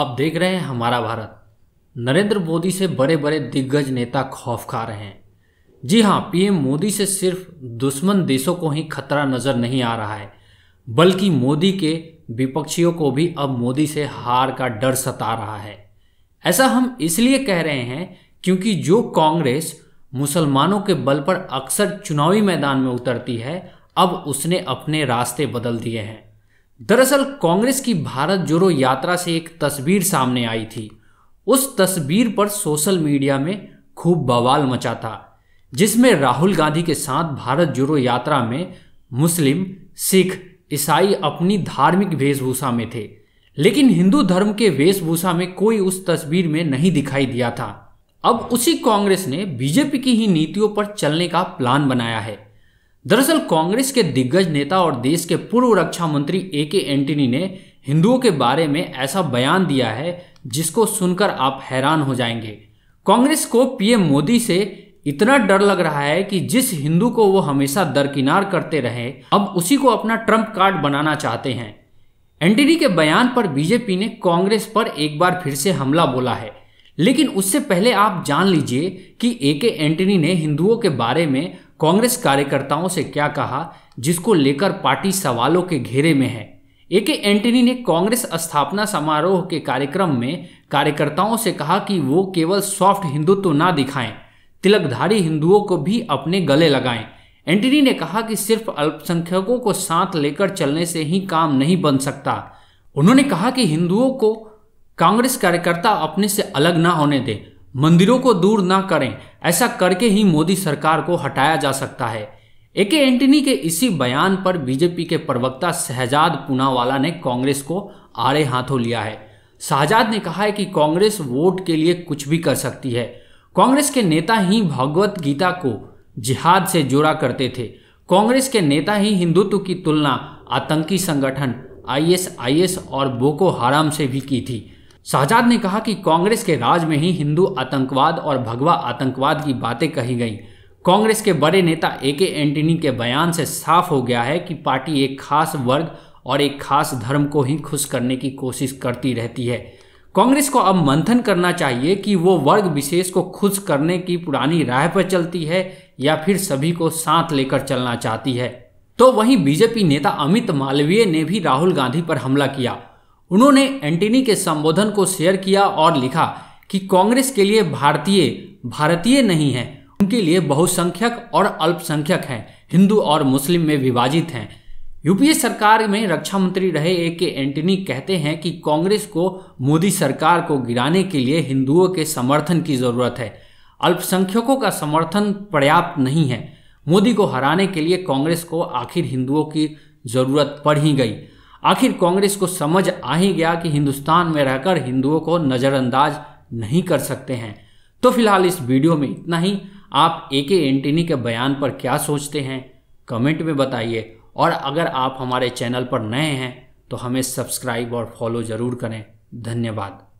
आप देख रहे हैं हमारा भारत नरेंद्र मोदी से बड़े बड़े दिग्गज नेता खौफ खा रहे हैं जी हाँ पीएम मोदी से सिर्फ दुश्मन देशों को ही खतरा नज़र नहीं आ रहा है बल्कि मोदी के विपक्षियों को भी अब मोदी से हार का डर सता रहा है ऐसा हम इसलिए कह रहे हैं क्योंकि जो कांग्रेस मुसलमानों के बल पर अक्सर चुनावी मैदान में उतरती है अब उसने अपने रास्ते बदल दिए हैं दरअसल कांग्रेस की भारत जोड़ो यात्रा से एक तस्वीर सामने आई थी उस तस्वीर पर सोशल मीडिया में खूब बवाल मचा था जिसमें राहुल गांधी के साथ भारत जोड़ो यात्रा में मुस्लिम सिख ईसाई अपनी धार्मिक वेशभूषा में थे लेकिन हिंदू धर्म के वेशभूषा में कोई उस तस्वीर में नहीं दिखाई दिया था अब उसी कांग्रेस ने बीजेपी की ही नीतियों पर चलने का प्लान बनाया है दरअसल कांग्रेस के दिग्गज नेता और देश के पूर्व रक्षा मंत्री ए के एंटनी ने हिंदुओं के बारे में ऐसा बयान दिया है जिसको सुनकर आप हैरान हो जाएंगे कांग्रेस को पीएम मोदी से इतना डर लग रहा है कि जिस हिंदू को वो हमेशा दरकिनार करते रहे अब उसी को अपना ट्रम्प कार्ड बनाना चाहते हैं एंटनी के बयान पर बीजेपी ने कांग्रेस पर एक बार फिर से हमला बोला है लेकिन उससे पहले आप जान लीजिए कि ए के एंटनी ने हिंदुओं के बारे में कांग्रेस कार्यकर्ताओं से क्या कहा जिसको लेकर पार्टी सवालों के घेरे में है ए के एंटनी ने कांग्रेस स्थापना समारोह के कार्यक्रम में कार्यकर्ताओं से कहा कि वो केवल सॉफ्ट हिंदुत्व तो ना दिखाएं तिलकधारी हिंदुओं को भी अपने गले लगाएं एंटनी ने कहा कि सिर्फ अल्पसंख्यकों को साथ लेकर चलने से ही काम नहीं बन सकता उन्होंने कहा कि हिंदुओं को कांग्रेस कार्यकर्ता अपने से अलग ना होने दें मंदिरों को दूर ना करें ऐसा करके ही मोदी सरकार को हटाया जा सकता है ए के एंटनी के इसी बयान पर बीजेपी के प्रवक्ता शहजाद पूनावाला ने कांग्रेस को आड़े हाथों लिया है शहजाद ने कहा है कि कांग्रेस वोट के लिए कुछ भी कर सकती है कांग्रेस के नेता ही भगवत गीता को जिहाद से जोड़ा करते थे कांग्रेस के नेता ही हिंदुत्व की तुलना आतंकी संगठन आईएसआईएस और बोको हराम से भी की थी शाहजाद ने कहा कि कांग्रेस के राज में ही हिंदू आतंकवाद और भगवा आतंकवाद की बातें कही गई कांग्रेस के बड़े नेता ए के एंटनी के बयान से साफ हो गया है कि पार्टी एक खास वर्ग और एक खास धर्म को ही खुश करने की कोशिश करती रहती है कांग्रेस को अब मंथन करना चाहिए कि वो वर्ग विशेष को खुश करने की पुरानी राह पर चलती है या फिर सभी को साथ लेकर चलना चाहती है तो वहीं बीजेपी नेता अमित मालवीय ने भी राहुल गांधी पर हमला किया उन्होंने एंटनी के संबोधन को शेयर किया और लिखा कि कांग्रेस के लिए भारतीय भारतीय नहीं है उनके लिए बहुसंख्यक और अल्पसंख्यक हैं हिंदू और मुस्लिम में विभाजित हैं यूपीए सरकार में रक्षा मंत्री रहे ए के एंटनी कहते हैं कि कांग्रेस को मोदी सरकार को गिराने के लिए हिंदुओं के समर्थन की जरूरत है अल्पसंख्यकों का समर्थन पर्याप्त नहीं है मोदी को हराने के लिए कांग्रेस को आखिर हिंदुओं की जरूरत पड़ ही गई आखिर कांग्रेस को समझ आ ही गया कि हिंदुस्तान में रहकर हिंदुओं को नज़रअंदाज नहीं कर सकते हैं तो फिलहाल इस वीडियो में इतना ही आप ए के एंटनी के बयान पर क्या सोचते हैं कमेंट में बताइए और अगर आप हमारे चैनल पर नए हैं तो हमें सब्सक्राइब और फॉलो ज़रूर करें धन्यवाद